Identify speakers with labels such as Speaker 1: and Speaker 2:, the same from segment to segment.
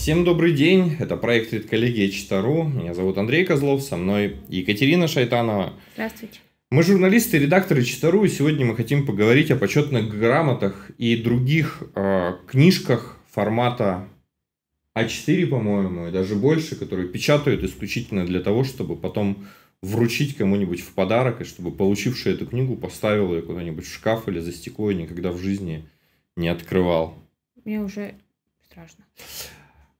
Speaker 1: Всем добрый день, это проект «Редколлегия Читару». Меня зовут Андрей Козлов, со мной Екатерина Шайтанова. Здравствуйте. Мы журналисты и редакторы Читару, и сегодня мы хотим поговорить о почетных грамотах и других э, книжках формата А4, по-моему, и даже больше, которые печатают исключительно для того, чтобы потом вручить кому-нибудь в подарок, и чтобы получивший эту книгу поставил ее куда-нибудь в шкаф или за стекло и никогда в жизни не открывал.
Speaker 2: Мне уже страшно.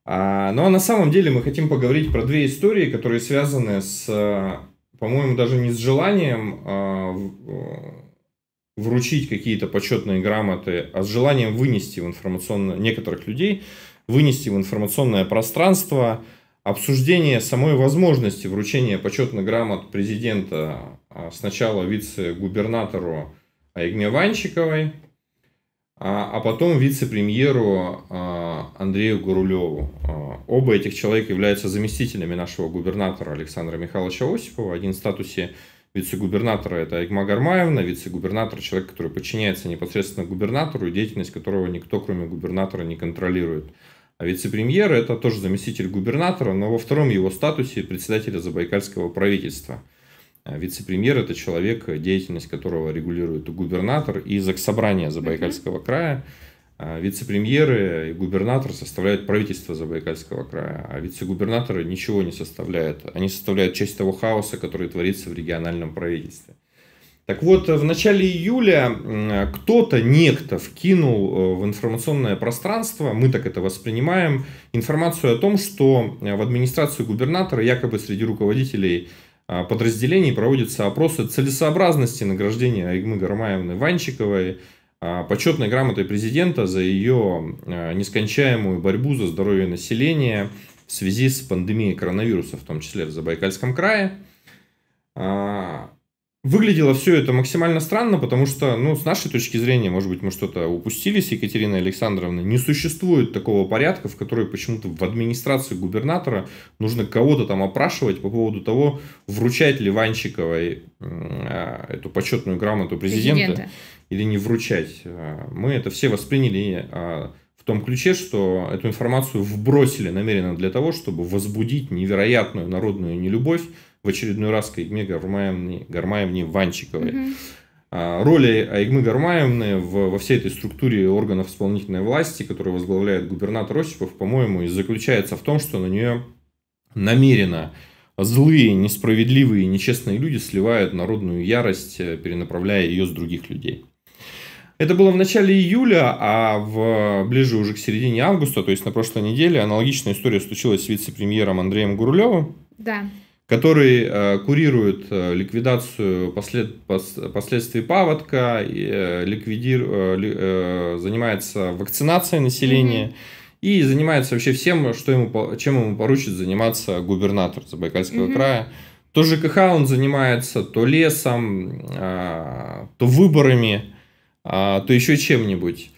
Speaker 1: А, ну а на самом деле мы хотим поговорить про две истории, которые связаны с, э, по-моему, даже не с желанием а, э, вручить какие-то почетные грамоты, а с желанием вынести в информационное, некоторых людей, вынести в информационное пространство обсуждение самой возможности вручения почетных грамот президента а, сначала вице-губернатору Игне Ванчиковой, а, а потом вице-премьеру а, Андрею Гурулеву. А, оба этих человека являются заместителями нашего губернатора Александра Михайловича Осипова. Один в статусе вице-губернатора – это Игма Гармаевна, вице-губернатор – человек, который подчиняется непосредственно губернатору, и деятельность которого никто, кроме губернатора, не контролирует. А вице-премьер – это тоже заместитель губернатора, но во втором его статусе председателя Забайкальского правительства – а, вице-премьер – это человек, деятельность которого регулирует губернатор и Заксобрание Забайкальского края. А, вице-премьеры и губернатор составляют правительство Забайкальского края, а вице-губернаторы ничего не составляют. Они составляют часть того хаоса, который творится в региональном правительстве. Так вот, в начале июля кто-то, некто вкинул э, в информационное пространство, мы так это воспринимаем, информацию о том, что э, в администрацию губернатора якобы среди руководителей а, подразделений проводятся опросы целесообразности награждения Айгмы Гармаевны Ванчиковой а, почетной грамотой президента за ее а, нескончаемую борьбу за здоровье населения в связи с пандемией коронавируса, в том числе в Забайкальском крае. Выглядело все это максимально странно, потому что, ну, с нашей точки зрения, может быть, мы что-то упустили с Екатериной Александровной. Не существует такого порядка, в который почему-то в администрации губернатора нужно кого-то там опрашивать по поводу того, вручать ли Ванчиковой а, эту почетную грамоту президента, президента. или не вручать. А, мы это все восприняли а, в том ключе, что эту информацию вбросили намеренно для того, чтобы возбудить невероятную народную нелюбовь в очередной раз к Айгме Гармаевне, Гармаевне Ванчиковой. Угу. Роли Айгмы Гармаевны в, во всей этой структуре органов исполнительной власти, которую возглавляет губернатор Осипов, по-моему, и заключается в том, что на нее намеренно злые, несправедливые, нечестные люди сливают народную ярость, э, перенаправляя ее с других людей. Это было в начале июля, а в, ближе уже к середине августа, то есть на прошлой неделе, аналогичная история случилась с вице-премьером Андреем Гурулевым. Да который э, курирует э, ликвидацию послед, пос, последствий паводка, э, ликвидир, э, э, занимается вакцинацией населения mm-hmm. и занимается вообще всем, что ему, чем ему поручит заниматься губернатор Забайкальского mm-hmm. края. То ЖКХ он занимается, то лесом, э, то выборами, э, то еще чем-нибудь.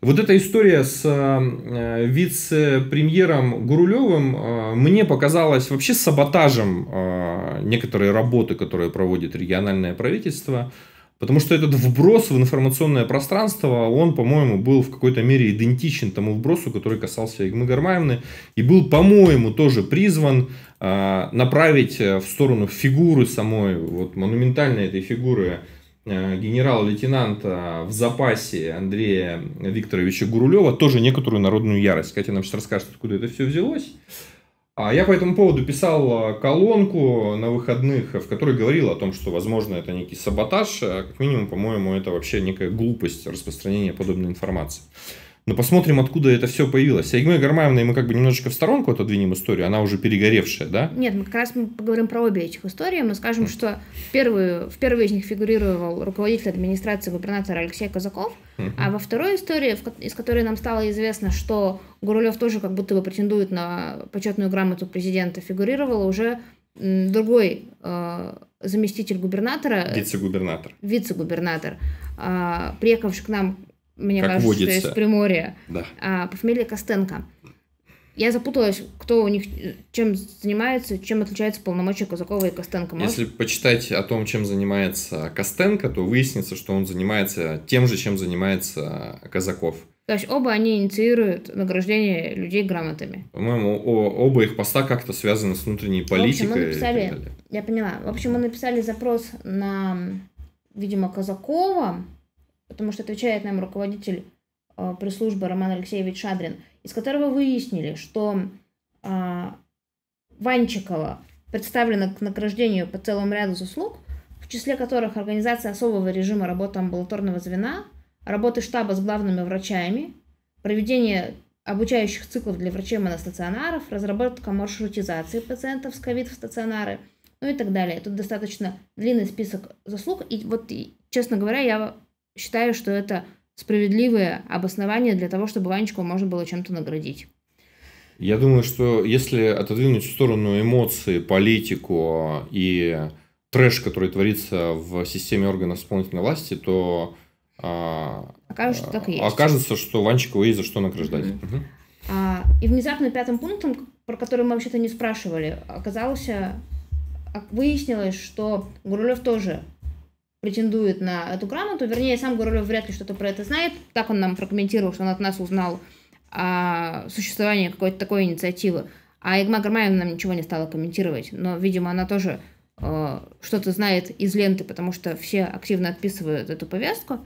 Speaker 1: Вот эта история с э, э, вице-премьером Гурулевым э, мне показалась вообще саботажем некоторой работы, которую проводит региональное правительство. Потому что этот вброс в информационное пространство, он, по-моему, был в какой-то мере идентичен тому вбросу, который касался Игмы Гармаевны. И был, по-моему, тоже призван направить в сторону фигуры самой, вот монументальной этой фигуры Э, генерала-лейтенанта в запасе Андрея Викторовича Гурулева тоже некоторую народную ярость. Катя нам сейчас расскажет, откуда это все взялось. А я по этому поводу писал э, колонку на выходных, в которой говорил о том, что, возможно, это некий саботаж, а как минимум, по-моему, это вообще некая глупость распространения подобной информации. Но посмотрим, откуда это все появилось. С Айгмой Гармаевной мы как бы немножечко в сторонку отодвинем историю, она уже перегоревшая, да?
Speaker 2: Нет, мы как раз мы поговорим про обе этих истории. Мы скажем, mm. что первую, в первой из них фигурировал руководитель администрации губернатора Алексей Казаков, mm-hmm. а во второй истории, из которой нам стало известно, что Гурулев тоже как будто бы претендует на почетную грамоту президента, фигурировал уже другой э, заместитель губернатора.
Speaker 1: Вице-губернатор.
Speaker 2: Вице-губернатор, э, приехавший к нам мне как кажется, водится. из Приморья. Да. А, по фамилии Костенко. Я запуталась, кто у них чем занимается, чем отличается полномочия Казакова и Костенко. Может? Если
Speaker 1: почитать о том, чем занимается Костенко, то выяснится, что он занимается тем же, чем занимается Казаков.
Speaker 2: То есть оба они инициируют награждение людей грамотами.
Speaker 1: По-моему, оба их поста как-то связаны с внутренней политикой. В общем, мы написали,
Speaker 2: я поняла. В общем, мы написали запрос на, видимо, Казакова, потому что отвечает нам руководитель э, пресс-службы Роман Алексеевич Шадрин, из которого выяснили, что э, Ванчикова представлена к награждению по целому ряду заслуг, в числе которых организация особого режима работы амбулаторного звена, работы штаба с главными врачами, проведение обучающих циклов для врачей моностационаров, разработка маршрутизации пациентов с ковид в стационары, ну и так далее. Тут достаточно длинный список заслуг, и вот, и, честно говоря, я считаю, что это справедливое обоснование для того, чтобы Ванечку можно было чем-то наградить.
Speaker 1: Я думаю, что если отодвинуть в сторону эмоции, политику и трэш, который творится в системе органов исполнительной власти, то а,
Speaker 2: окажется, что так и есть. окажется,
Speaker 1: что Ванчикова есть за что награждать. Угу. Угу.
Speaker 2: А, и внезапно пятым пунктом, про который мы вообще-то не спрашивали, оказалось, а, выяснилось, что Гурулев тоже претендует на эту грамоту. Вернее, сам Гурулев вряд ли что-то про это знает. Так он нам прокомментировал, что он от нас узнал о а, существовании какой-то такой инициативы. А Игма Гармаева нам ничего не стала комментировать. Но, видимо, она тоже э, что-то знает из ленты, потому что все активно отписывают эту повестку.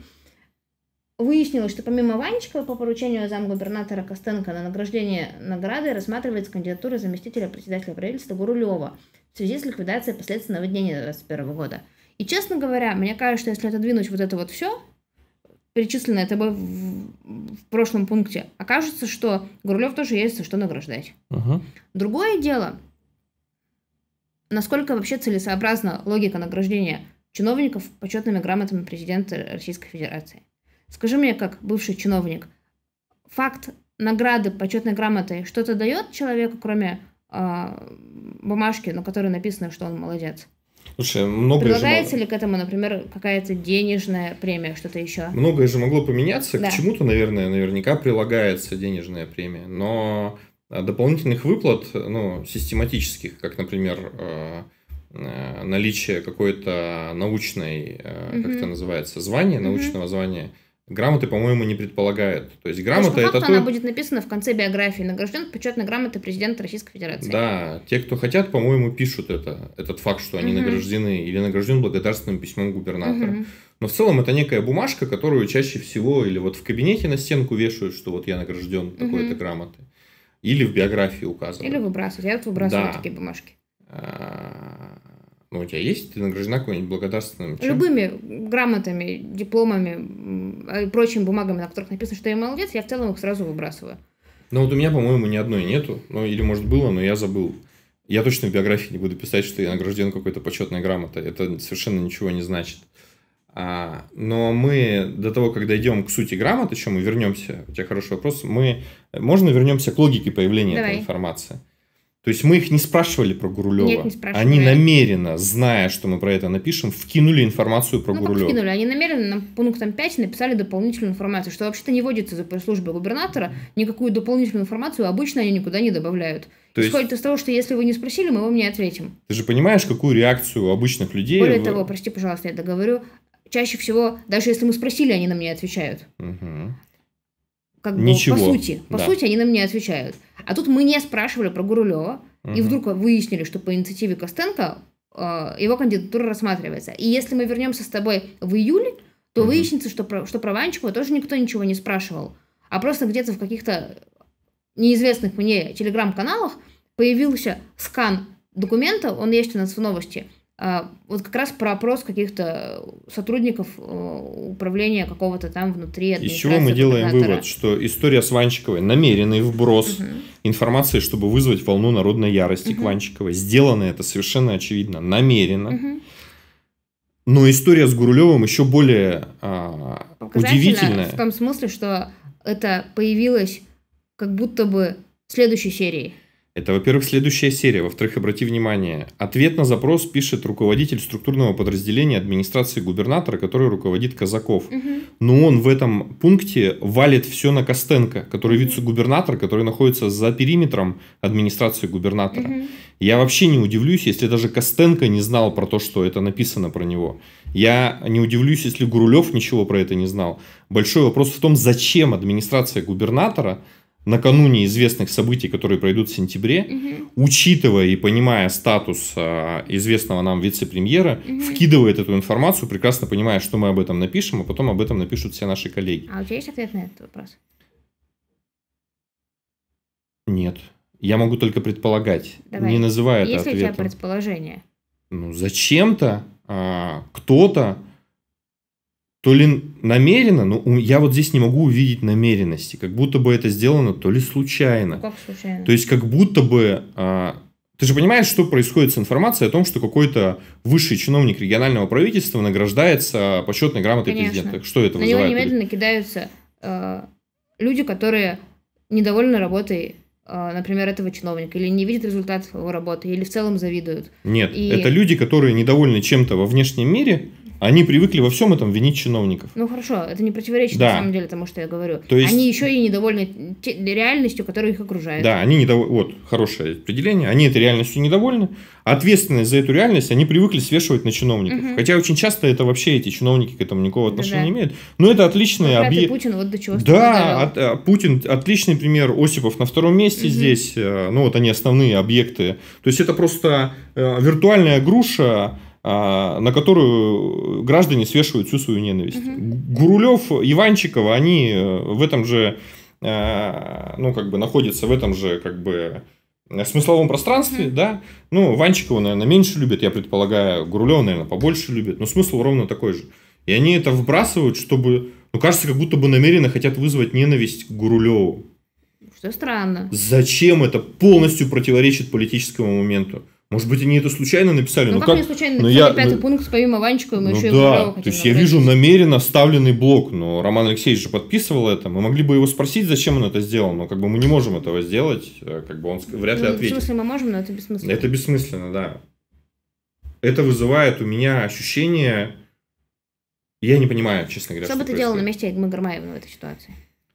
Speaker 2: Выяснилось, что помимо Ванечкова по поручению замгубернатора Костенко на награждение награды рассматривается кандидатура заместителя председателя правительства Гурулева в связи с ликвидацией последствий наводнения 2021 года. И, честно говоря, мне кажется, если отодвинуть вот это вот все, перечисленное тобой в, в прошлом пункте, окажется, что Гурлев тоже есть за что награждать. Угу. Другое дело, насколько вообще целесообразна логика награждения чиновников почетными грамотами президента Российской Федерации. Скажи мне, как бывший чиновник, факт награды почетной грамотой что-то дает человеку, кроме э, бумажки, на которой написано, что он молодец?
Speaker 1: Слушай, многое Предлагается же... ли
Speaker 2: к этому, например, какая-то денежная премия, что-то еще?
Speaker 1: Многое же могло поменяться. Да. К чему-то, наверное, наверняка прилагается денежная премия. Но а, дополнительных выплат, ну, систематических, как, например, э, э, наличие какой-то научной, угу. как это называется, звания, угу. научного звания, грамоты, по-моему, не предполагает. То есть грамота Потому что это то... она будет
Speaker 2: написана в конце биографии. Награжден почетной грамотой президента Российской Федерации.
Speaker 1: Да, те, кто хотят, по-моему, пишут это, этот факт, что они угу. награждены или награжден благодарственным письмом губернатора. Угу. Но в целом это некая бумажка, которую чаще всего или вот в кабинете на стенку вешают, что вот я награжден какой такой-то грамотой. Или в биографии указывают. Или
Speaker 2: выбрасывают. Я вот выбрасываю да. такие бумажки.
Speaker 1: А, ну, у тебя есть, ты награждена какой-нибудь благодарственным чем? Любыми
Speaker 2: грамотами, дипломами а и прочими бумагами, на которых написано, что я молодец, я в целом их сразу выбрасываю.
Speaker 1: Ну, вот у меня, по-моему, ни одной нету. Ну, или, может, было, но я забыл. Я точно в биографии не буду писать, что я награжден какой-то почетной грамотой. Это совершенно ничего не значит. А, но мы до того, как дойдем к сути грамоты, еще мы вернемся. У тебя хороший вопрос. Мы, можно вернемся к логике появления Давай. этой информации? То есть мы их не спрашивали про Гурулева. Нет, не спрашивали. Они намеренно, зная, что мы про это напишем, вкинули информацию про ну, Гурулева. Вкинули.
Speaker 2: Они намеренно нам пунктом 5 написали дополнительную информацию, что вообще-то не водится за службы губернатора. Никакую дополнительную информацию обычно они никуда не добавляют. То есть... Исходит из того, что если вы не спросили, мы вам не ответим.
Speaker 1: Ты же понимаешь, какую реакцию обычных людей... Более вы... того,
Speaker 2: прости, пожалуйста, я договорю. Чаще всего, даже если мы спросили, они нам не отвечают. Угу. Как бы, Ничего. По сути, по да. сути, они нам не отвечают. А тут мы не спрашивали про Гурулева, угу. и вдруг выяснили, что по инициативе Костенко э, его кандидатура рассматривается. И если мы вернемся с тобой в июль, то угу. выяснится, что про, что про Ванчикова тоже никто ничего не спрашивал. А просто где-то в каких-то неизвестных мне телеграм-каналах появился скан документа, он есть у нас в новости – а, вот как раз про опрос каких-то сотрудников э, управления какого-то там внутри Из чего мы делаем вывод,
Speaker 1: что история с Ванчиковой, намеренный вброс угу. информации, чтобы вызвать волну народной ярости угу. к Ванчиковой, сделано это совершенно очевидно, намеренно. Угу. Но история с Гурулевым еще более а, удивительная. В
Speaker 2: том смысле, что это появилось как будто бы в следующей серии.
Speaker 1: Это, во-первых, следующая серия. Во-вторых, обрати внимание, ответ на запрос пишет руководитель структурного подразделения администрации губернатора, который руководит Казаков. Угу. Но он в этом пункте валит все на Костенко, который вице-губернатор, который находится за периметром администрации губернатора. Угу. Я вообще не удивлюсь, если даже Костенко не знал про то, что это написано про него. Я не удивлюсь, если Гурулев ничего про это не знал. Большой вопрос в том, зачем администрация губернатора накануне известных событий, которые пройдут в сентябре, угу. учитывая и понимая статус э, известного нам вице-премьера, угу. вкидывает эту информацию, прекрасно понимая, что мы об этом напишем, а потом об этом напишут все наши коллеги.
Speaker 2: А у тебя есть ответ на этот вопрос?
Speaker 1: Нет. Я могу только предполагать, Давай. не называя Если это ответом. Есть у тебя
Speaker 2: предположение?
Speaker 1: Ну, зачем-то а, кто-то то ли намеренно, но ну, я вот здесь не могу увидеть намеренности, как будто бы это сделано то ли случайно. Ну, как случайно? То есть как будто бы а, ты же понимаешь, что происходит с информацией о том, что какой-то высший чиновник регионального правительства награждается почетной грамотой Конечно. президента. Что это На вызывает? него немедленно
Speaker 2: кидаются э, люди, которые недовольны работой э, например, этого чиновника, или не видят результат его работы, или в целом завидуют.
Speaker 1: Нет, И... это люди, которые недовольны чем-то во внешнем мире, они привыкли во всем этом винить чиновников.
Speaker 2: Ну хорошо, это не противоречит да. на самом деле тому, что я говорю. То есть... Они еще и недовольны реальностью, которая их окружает. Да,
Speaker 1: они недовольны. Вот, хорошее определение. Они этой реальностью недовольны. Ответственность за эту реальность они привыкли свешивать на чиновников. Угу. Хотя очень часто это вообще эти чиновники к этому никакого отношения да. не имеют. Но это отличный объект.
Speaker 2: Путин вот до чего Да,
Speaker 1: от, а, Путин отличный пример. Осипов на втором месте угу. здесь. Э, ну вот они основные объекты. То есть это просто э, виртуальная груша а, на которую э, граждане свешивают всю свою ненависть. Угу. Гурулев, Иванчикова, они э, в этом же, э, ну, как бы находятся в этом же, как бы, смысловом пространстве, угу. да. Ну, Иванчикова, наверное, меньше любят, я предполагаю, Гурулева, наверное, побольше любят, но смысл ровно такой же. И они это выбрасывают, чтобы, ну, кажется, как будто бы намеренно хотят вызвать ненависть к Гурулеву.
Speaker 2: Что странно.
Speaker 1: Зачем это полностью противоречит политическому моменту? Может быть, они это случайно написали? Ну, ну как, как они случайно ну, написали я... пятый ну...
Speaker 2: пункт, помимо Ванечку, мы ну, еще да. и То
Speaker 1: есть, я вижу намеренно ставленный блок, но Роман Алексеевич же подписывал это. Мы могли бы его спросить, зачем он это сделал, но как бы мы не можем этого сделать, э, как бы он вряд ли ну, ответит. В смысле,
Speaker 2: мы можем, но это бессмысленно. Это
Speaker 1: бессмысленно, да. Это вызывает у меня ощущение... Я не понимаю, честно говоря. Что, что бы ты делал на
Speaker 2: месте Игмы Гармаева в этой ситуации?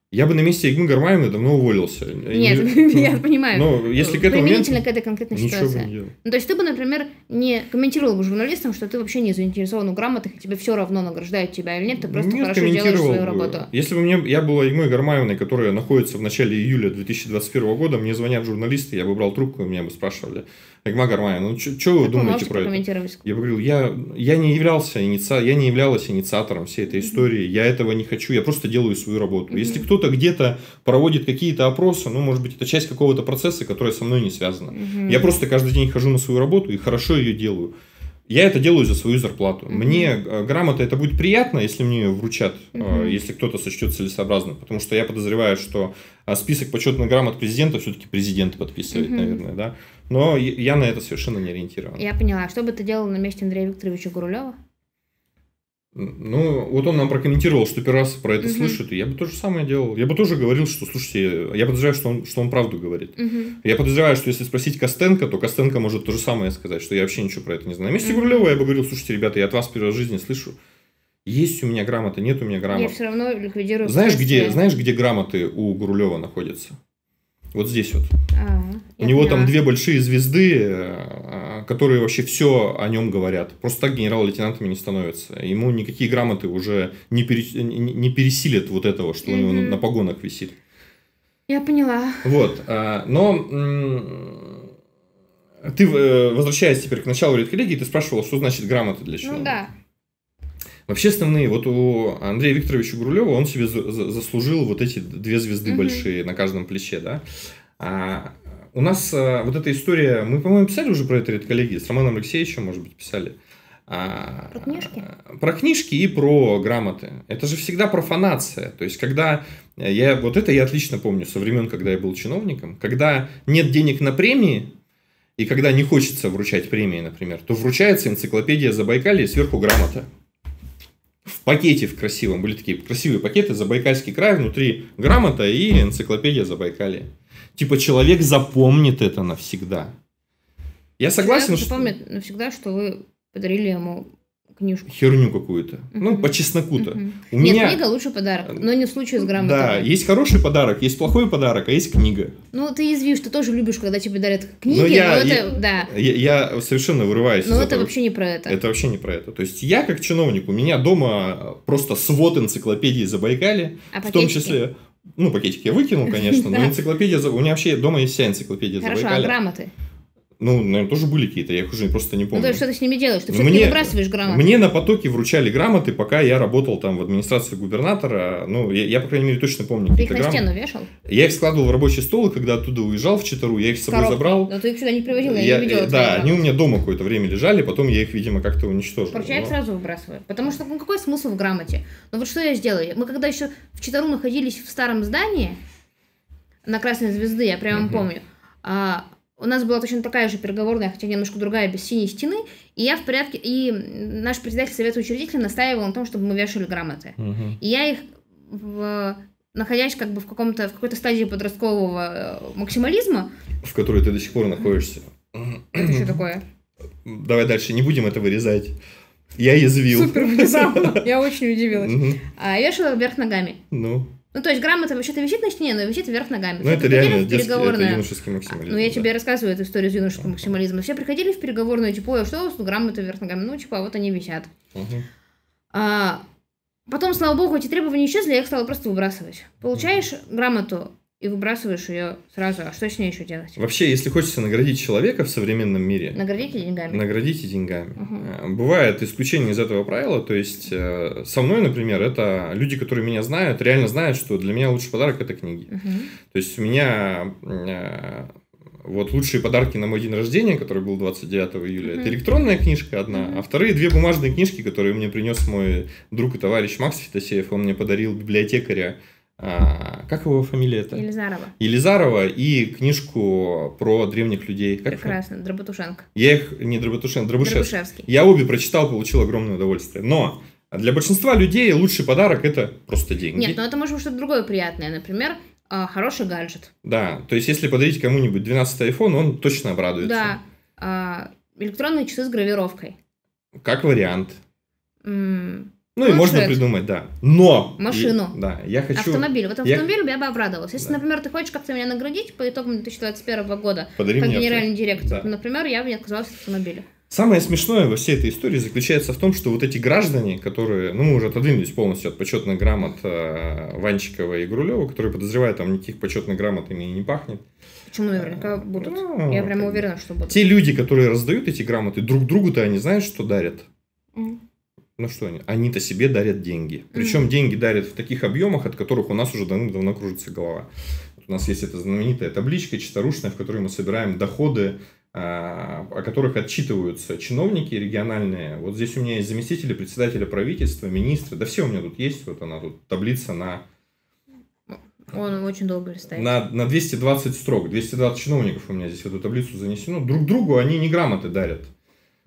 Speaker 1: Я бы на месте Игмы Гармаевны давно уволился. Нет, не... я ну,
Speaker 2: понимаю. Но ну,
Speaker 1: если к этому Применительно моменту,
Speaker 2: к этой конкретной ситуации. Бы ну, то есть ты бы, например, не комментировал бы журналистам, что ты вообще не заинтересован в грамотах, и тебе все равно награждают тебя или нет, ты просто нет, хорошо делаешь свою бы. работу.
Speaker 1: Если бы мне, я была Игмой Гармаевной, которая находится в начале июля 2021 года, мне звонят журналисты, я бы брал трубку, и меня бы спрашивали, Агма Гармая, ну что вы думаете про это? Я говорил, я, я, не являлся иници я не являлась инициатором всей этой истории, я этого не хочу, я просто делаю свою работу. Если кто-то где-то проводит какие-то опросы, ну, может быть, это часть какого-то процесса, которая со мной не связана. Я просто каждый день хожу на свою работу и хорошо ее делаю. Я это делаю за свою зарплату. Mm-hmm. Мне э, грамота это будет приятно, если мне ее вручат, mm-hmm. если кто-то сочтет целесообразно. Потому что я подозреваю, что э, список почетных грамот президента все-таки президент подписывает, mm-hmm. наверное, да. Но я на это совершенно не ориентирован.
Speaker 2: Я поняла. Что бы ты делал на месте Андрея Викторовича Гурулева?
Speaker 1: Ну, вот он нам прокомментировал, что первый раз про это угу. слышит, и я бы то же самое делал. Я бы тоже говорил, что, слушайте, я подозреваю, что он, что он правду говорит. Угу. Я подозреваю, что если спросить Костенко, то Костенко может то же самое сказать, что я вообще ничего про это не знаю. Вместе угу. Гурлева я бы говорил, слушайте, ребята, я от вас первый раз в жизни слышу. Есть у меня грамоты, нет у меня грамоты. Я все
Speaker 2: равно ликвидирую. Знаешь, где, знаешь,
Speaker 1: где грамоты у Гурулева находятся? Вот здесь вот.
Speaker 2: А, У него поняла. там две
Speaker 1: большие звезды, э, которые вообще все о нем говорят. Просто так генерал-лейтенантами не становится. Ему никакие грамоты уже не, пере... не пересилят вот этого, что mm-hmm. у него на, на погонах висит.
Speaker 2: Я поняла.
Speaker 1: Вот. Э, но ты, э, возвращаясь теперь к началу редколлегии, ты спрашивала, что значит грамоты для ну человека. Ну да. Вообще основные, вот у Андрея Викторовича Грулева он себе заслужил вот эти две звезды угу. большие на каждом плече, да. А у нас а, вот эта история, мы, по-моему, писали уже про это, ряд коллеги, с Романом Алексеевичем, может быть, писали. А, про книжки? Э, про книжки и про грамоты. Это же всегда профанация. То есть, когда э, я, вот это я отлично помню со времен, когда я был чиновником, когда нет денег на премии, и когда не хочется вручать премии, например, то вручается энциклопедия Забайкалья и сверху грамота в пакете в красивом, были такие красивые пакеты «Забайкальский край», внутри грамота и энциклопедия Забайкалья. Типа человек запомнит это навсегда. Я согласен, человек что... запомнит
Speaker 2: навсегда, что вы подарили ему книжку.
Speaker 1: Херню какую-то. Угу. Ну, по чесноку-то. Угу. У Нет, меня... книга
Speaker 2: лучше подарок, но не в случае с ну, грамотой. Да,
Speaker 1: есть хороший подарок, есть плохой подарок, а есть книга.
Speaker 2: Ну, ты извишь, что тоже любишь, когда тебе дарят книги, но, ну, я, но это, я, да.
Speaker 1: Я, я совершенно вырываюсь Но из это этого. вообще
Speaker 2: не про это. Это
Speaker 1: вообще не про это. То есть я, как чиновник, у меня дома просто свод энциклопедии Забайкали, а в пакетики? том числе... Ну, пакетики я выкинул, конечно, но энциклопедия... У меня вообще дома есть вся энциклопедия Забайкали. Хорошо, а грамоты? Ну, наверное, тоже были какие-то, я их уже просто не помню. Ну, то есть,
Speaker 2: что ты с ними делаешь? Ты ну, все-таки выбрасываешь грамоты? Мне
Speaker 1: на потоке вручали грамоты, пока я работал там в администрации губернатора. Ну, я, я по крайней мере, точно помню. Ты их на грам... стену вешал? Я их складывал в рабочий стол, и когда оттуда уезжал в Читару, я их с собой Коробки. забрал.
Speaker 2: Но ты их сюда не привозил, я, я не видел. Э, да, они
Speaker 1: у меня дома какое-то время лежали, потом я их, видимо, как-то уничтожил. Короче, я их сразу
Speaker 2: выбрасываю. Потому что, ну, какой смысл в грамоте? Ну, вот что я сделаю? Мы когда еще в Читару находились в старом здании, на Красной Звезды, я прямо угу. помню, а, у нас была точно такая же переговорная, хотя немножко другая, без синей стены, и я в порядке, и наш председатель совета учредителя настаивал на том, чтобы мы вешали грамоты. Угу. И я их, в, находясь как бы в, каком-то, в какой-то стадии подросткового э, максимализма...
Speaker 1: В которой ты до сих пор находишься. Это что такое? Давай дальше, не будем это вырезать. Я язвил. Супер внезапно,
Speaker 2: я очень удивилась. Угу. А я шла вверх ногами. Ну. Ну, то есть грамота вообще-то висит на стене, но висит вверх ногами. Ну, это реально детский, это юношеский
Speaker 1: максимализм. Ну, я да.
Speaker 2: тебе рассказываю эту историю с юношеским uh-huh. максимализмом. Все приходили в переговорную, типа, а что грамота вверх ногами? Ну, типа, «А вот они висят. Uh-huh. А, потом, слава богу, эти требования исчезли, я их стала просто выбрасывать. Получаешь uh-huh. грамоту, и выбрасываешь ее сразу. А что с ней еще делать?
Speaker 1: Вообще, если хочется наградить человека в современном мире...
Speaker 2: Наградите деньгами.
Speaker 1: Наградите деньгами. Угу. Бывает исключение из этого правила. То есть, э, со мной, например, это люди, которые меня знают, реально знают, что для меня лучший подарок – это книги. Угу. То есть, у меня э, вот лучшие подарки на мой день рождения, который был 29 июля, mm-hmm. это электронная книжка одна, mm-hmm. а вторые две бумажные книжки, которые мне принес мой друг и товарищ Макс Фетосеев. Он мне подарил библиотекаря а, как его фамилия это? Елизарова. Елизарова и книжку про древних людей. Как Прекрасно,
Speaker 2: это? Дроботушенко.
Speaker 1: Я их, не Дроботушенко, Дробышевский. Дробышевский. Я обе прочитал, получил огромное удовольствие. Но для большинства людей лучший подарок это просто деньги. Нет,
Speaker 2: но это может быть что-то другое приятное. Например, а, хороший гаджет.
Speaker 1: Да, то есть если подарить кому-нибудь 12 iPhone, он точно обрадуется.
Speaker 2: Да, а, электронные часы с гравировкой.
Speaker 1: Как вариант.
Speaker 2: Ну Планшет. и можно придумать,
Speaker 1: да. Но! Машину. И, да, я хочу... Автомобиль. Вот автомобиль
Speaker 2: я, я бы обрадовалась. Если, да. например, ты хочешь как-то меня наградить по итогам 2021 года, Подари как мне генеральный авто. директор, да. например, я бы не отказалась от автомобиля.
Speaker 1: Самое смешное во всей этой истории заключается в том, что вот эти граждане, которые, ну, мы уже отодвинулись полностью от почетных грамот э, Ванчикова и Грулева, которые подозревают, там никаких почетных грамот ими не пахнет.
Speaker 2: Почему наверняка э, будут? Ну, я прямо уверена, что будут. Те
Speaker 1: люди, которые раздают эти грамоты, друг другу-то они знают, что дарят. Mm. Ну что они? Они-то себе дарят деньги. Причем mm деньги дарят в таких объемах, от которых у нас уже давно кружится голова. Вот у нас есть эта знаменитая табличка чисторушная, в которой мы собираем доходы, а, о которых отчитываются чиновники региональные. Вот здесь у меня есть заместители председателя правительства, министры. Да все у меня тут есть. Вот она тут таблица на...
Speaker 2: Он очень долго листает. На,
Speaker 1: на 220 строк. 220 чиновников у меня здесь в эту таблицу занесено. Друг другу они не грамоты дарят.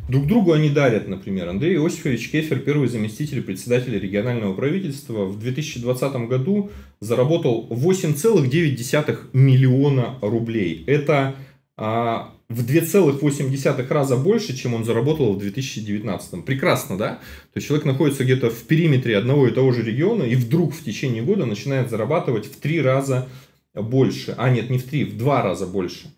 Speaker 1: Друг другу они дарят, например, Андрей Иосифович Кефер, первый заместитель председателя регионального правительства, в 2020 году заработал 8,9 миллиона рублей. Это а, в 2,8 раза больше, чем он заработал в 2019. Прекрасно, да? То есть человек находится где-то в периметре одного и того же региона и вдруг в течение года начинает зарабатывать в три раза больше. А нет, не в три, в два раза больше.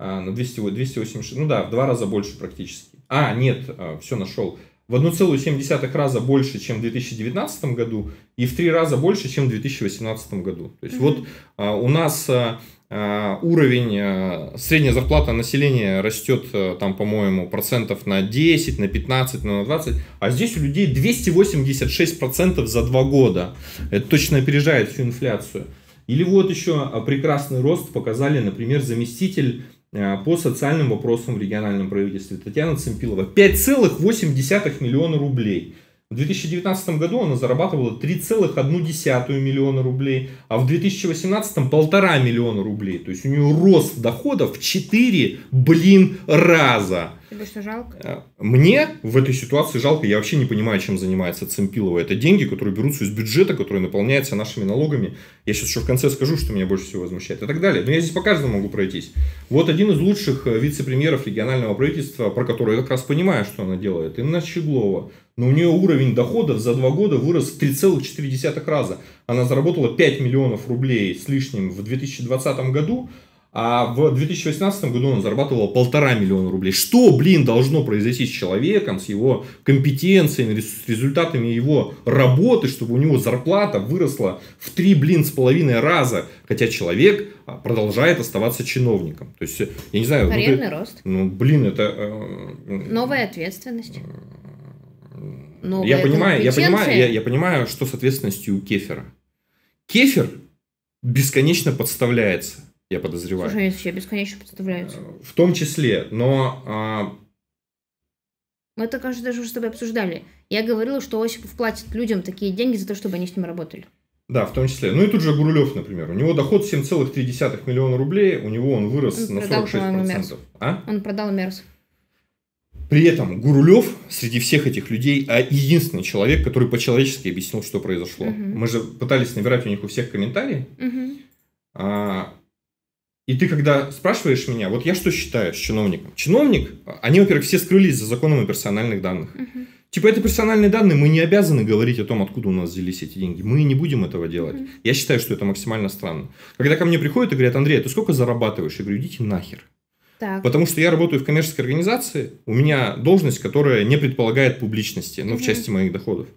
Speaker 1: А, на 200, 286, ну да, в два раза больше практически. А, нет, а, все нашел. В 1,7 раза больше, чем в 2019 году, и в 3 раза больше, чем в 2018 году. То есть mm-hmm. вот а, у нас а, уровень, средняя зарплата населения растет там, по-моему, процентов на 10, на 15, на 20, а здесь у людей 286 процентов за 2 года. Это точно опережает всю инфляцию. Или вот еще прекрасный рост показали, например, заместитель Э, по социальным вопросам в региональном правительстве Татьяна Цемпилова 5,8 миллиона рублей. В 2019 году она зарабатывала 3,1 миллиона рублей, а в 2018 полтора миллиона рублей. То есть у нее рост доходов в 4, блин, раза. Тебе что, жалко? Э, мне в этой ситуации жалко. Я вообще не понимаю, чем занимается Цемпилова. Это деньги, которые берутся из бюджета, который наполняется нашими налогами. Я сейчас еще в конце скажу, что меня больше всего возмущает и так далее. Но я здесь по каждому могу пройтись. Вот один из лучших э, вице-премьеров регионального правительства, про который я как раз понимаю, что она делает, Инна Щеглова. Но у нее уровень доходов за два года вырос в 3,4 раза. Она заработала 5 миллионов рублей с лишним в 2020 году, а в 2018 году он зарабатывал полтора миллиона рублей. Что, блин, должно произойти с человеком, с его компетенциями, с результатами его работы, чтобы у него зарплата выросла в три, блин, с половиной раза, хотя человек а, продолжает оставаться чиновником. То есть, я не знаю... Карьерный ну, ты, рост. Ну, блин, это... Э, э
Speaker 2: Новая ответственность. Э, Новая я понимаю, я понимаю, я, я
Speaker 1: понимаю, что с ответственностью у Кефера. Кефер бесконечно подставляется я подозреваю. Слушай,
Speaker 2: они вообще бесконечно подставляются. Э,
Speaker 1: в том числе, но... А,
Speaker 2: Мы это, кажется, даже уже с тобой обсуждали. Я говорила, что Осипов платит людям такие деньги за то, чтобы они с ним работали.
Speaker 1: Да, в том числе. Ну и тут же Гурулев, например. У него доход 7,3 миллиона рублей, у него он вырос он на продал, 46%. Мерз. А?
Speaker 2: Он продал Мерс.
Speaker 1: При этом Гурулев среди всех этих людей а, единственный человек, который по-человечески объяснил, что произошло. Угу. Мы же пытались набирать у них у всех комментарии. Угу. А, и ты когда спрашиваешь меня, вот я что считаю с чиновником? Чиновник, они, во-первых, все скрылись за законом о персональных данных. Угу. Типа это персональные данные, мы не обязаны говорить о том, откуда у нас взялись эти деньги. Мы не будем этого делать. Угу. Я считаю, что это максимально странно. Когда ко мне приходят и говорят, Андрей, а ты сколько зарабатываешь? Я говорю, идите нахер. Так. Потому что я работаю в коммерческой организации, у меня должность, которая не предполагает публичности, ну, угу. в части моих доходов.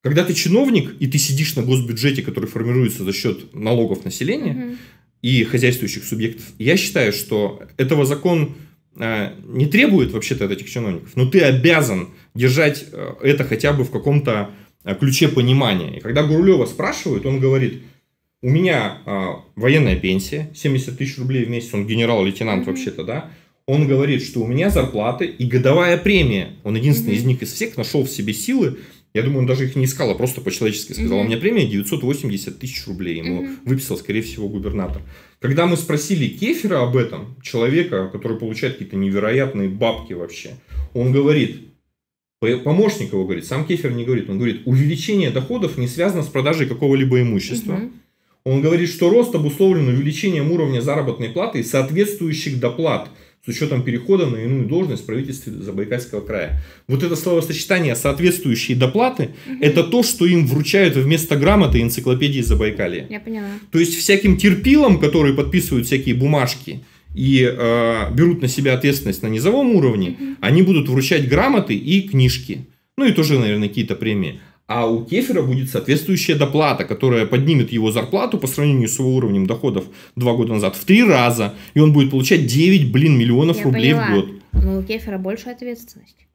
Speaker 1: Когда ты чиновник, и ты сидишь на госбюджете, который формируется за счет налогов населения, угу и хозяйствующих субъектов. Я считаю, что этого закон э, не требует вообще-то от этих чиновников, но ты обязан держать э, это хотя бы в каком-то э, ключе понимания. И когда Гурулева спрашивают, он говорит, у меня военная пенсия, 70 тысяч рублей в месяц, он генерал-лейтенант вообще-то, да, он говорит, что у меня зарплаты и годовая премия. Он единственный из них из всех нашел в себе силы я думаю, он даже их не искал, а просто по-человечески сказал. Угу. У меня премия 980 тысяч рублей. Ему угу. выписал, скорее всего, губернатор. Когда мы спросили Кефера об этом, человека, который получает какие-то невероятные бабки вообще, он говорит, помощник его говорит, сам Кефер не говорит, он говорит, увеличение доходов не связано с продажей какого-либо имущества. Угу. Он говорит, что рост обусловлен увеличением уровня заработной платы и соответствующих доплат – учетом перехода на иную должность в правительстве Забайкальского края. Вот это словосочетание «соответствующие доплаты» угу. это то, что им вручают вместо грамоты энциклопедии Забайкалия. Я поняла. То есть, всяким терпилам, которые подписывают всякие бумажки, и э, берут на себя ответственность на низовом уровне, угу. они будут вручать грамоты и книжки. Ну и тоже, наверное, какие-то премии а у Кефира будет соответствующая доплата, которая поднимет его зарплату по сравнению с его уровнем доходов два года назад в три раза, и он будет получать 9, блин, миллионов Я рублей поняла. в год.
Speaker 2: Но у Кефира больше ответственность.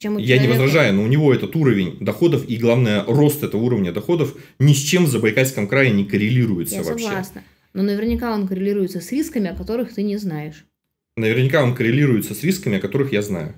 Speaker 2: Чем у Я человека. не возражаю,
Speaker 1: но у него этот уровень доходов и, главное, рост этого уровня доходов ни с чем в Забайкальском крае не коррелируется Я вообще. согласна.
Speaker 2: Но наверняка он коррелируется с рисками, о которых ты не знаешь.
Speaker 1: Наверняка он коррелируется с рисками, о которых я знаю.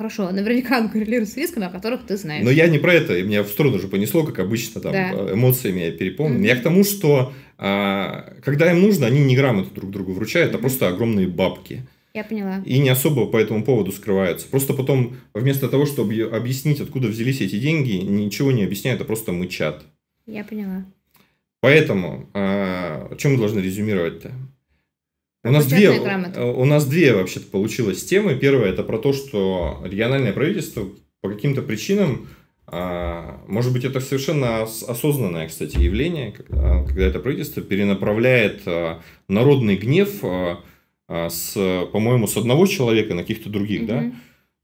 Speaker 2: Хорошо, а наверняка он коррелирует с рисками, о которых ты знаешь. Но
Speaker 1: я не про это, меня в сторону уже понесло, как обычно, там да. Э, эмоциями я переполнен. Mm-hmm. Я к тому, что а, когда им нужно, они не грамоту друг другу вручают, а просто огромные бабки. Я поняла. И не особо по этому поводу скрываются. Просто потом, вместо того, чтобы объяснить, откуда взялись эти деньги, ничего не объясняют, а просто мычат. Я поняла. Поэтому, а, чем мы должны резюмировать-то? У нас, две, э, у нас две вообще-то получилось темы. Первая это про то, что региональное правительство по каким-то причинам, а, может быть, это совершенно осознанное, кстати, явление, когда это правительство перенаправляет э, народный гнев э, с, по-моему, с одного человека на каких-то других, угу. да?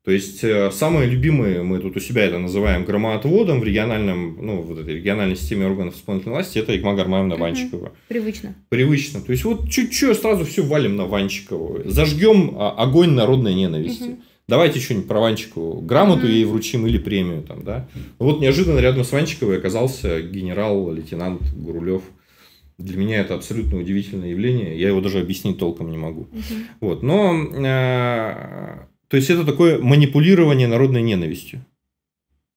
Speaker 1: То есть э, самые любимые, мы тут у себя это называем громоотводом в региональном, ну, вот этой региональной системе органов исполнительной власти, это Игма Гармаевна Ванчикова. Привычно. Привычно. То есть вот чуть-чуть сразу все валим на Ванчикову. Зажгем а, огонь народной ненависти. Давайте что-нибудь про Ванчикову. Грамоту ей вручим или премию там, да. вот неожиданно рядом с Ванчиковой оказался генерал-лейтенант Гурулев. Для меня это абсолютно удивительное явление. Я его даже объяснить толком не могу. Вот. Но э, то есть это такое манипулирование народной ненавистью.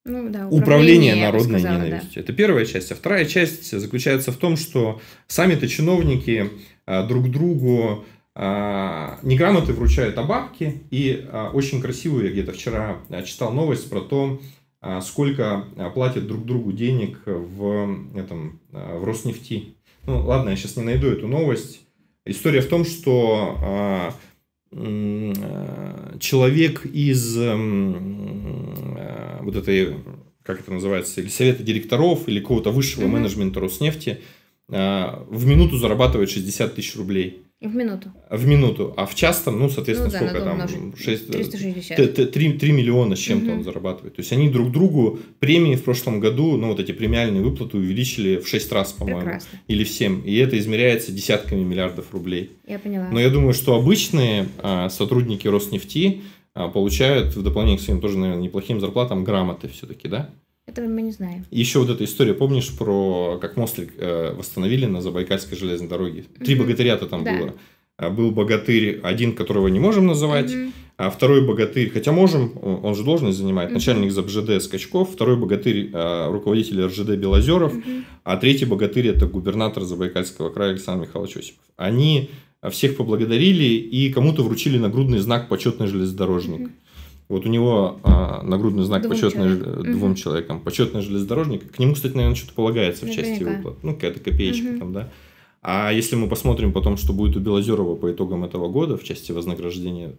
Speaker 2: Ну, да, управление, управление народной сказала, ненавистью.
Speaker 1: Да. Это первая часть. А вторая часть заключается в том, что сами-то чиновники а, друг другу а, неграмоты вручают, а бабки. И а, очень красивую, я где-то вчера читал новость про то, сколько платят друг другу денег в, этом, в Роснефти. Ну, ладно, я сейчас не найду эту новость. История в том, что Э, человек из э, вот этой, как это называется, или совета директоров, или какого-то высшего менеджмента Роснефти э, в минуту зарабатывает 60 тысяч рублей. В минуту. В минуту. А в частном, ну, соответственно, ну, да, сколько там? Умножить. 6, 360. 3, 3 миллиона с чем-то угу. он зарабатывает. То есть они друг другу премии в прошлом году, ну, вот эти премиальные выплаты увеличили в 6 раз, по-моему. Или в 7. И это измеряется десятками миллиардов рублей. Я поняла. Но я думаю, что обычные а, сотрудники Роснефти а, получают в дополнение к своим тоже, наверное, неплохим зарплатам грамоты все-таки, да?
Speaker 2: Этого мы не знаем.
Speaker 1: Еще вот эта история, помнишь, про как мостик э, восстановили на Забайкальской железной дороге? Три mm-hmm. богатыря-то там да. было. А, был богатырь, один, которого не можем называть, mm-hmm. а второй богатырь, хотя можем, он же должность занимает, mm-hmm. начальник ЗАБЖД Скачков, второй богатырь, э, руководитель РЖД Белозеров, mm-hmm. а третий богатырь – это губернатор Забайкальского края Александр Михайлович Осипов. Они всех поблагодарили и кому-то вручили нагрудный знак «Почетный железнодорожник». Mm-hmm. Вот у него а, нагрудный знак Двум почетный человек. Э, двум угу. человекам, почетный железнодорожник. К нему, кстати, наверное, что-то полагается в части выплат. Ну, какая-то копеечка угу. там, да. А если мы посмотрим потом, что будет у Белозерова по итогам этого года в части вознаграждения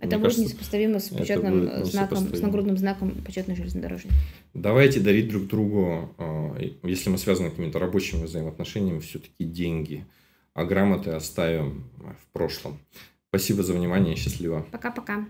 Speaker 1: это Мне будет кажется, несопоставимо с почетным знаком, с нагрудным
Speaker 2: знаком почетный железнодорожник.
Speaker 1: Давайте дарить друг другу, а, если мы связаны какими-то рабочими взаимоотношениями, все-таки деньги, а грамоты оставим в прошлом. Спасибо за внимание, счастливо.
Speaker 2: Пока-пока.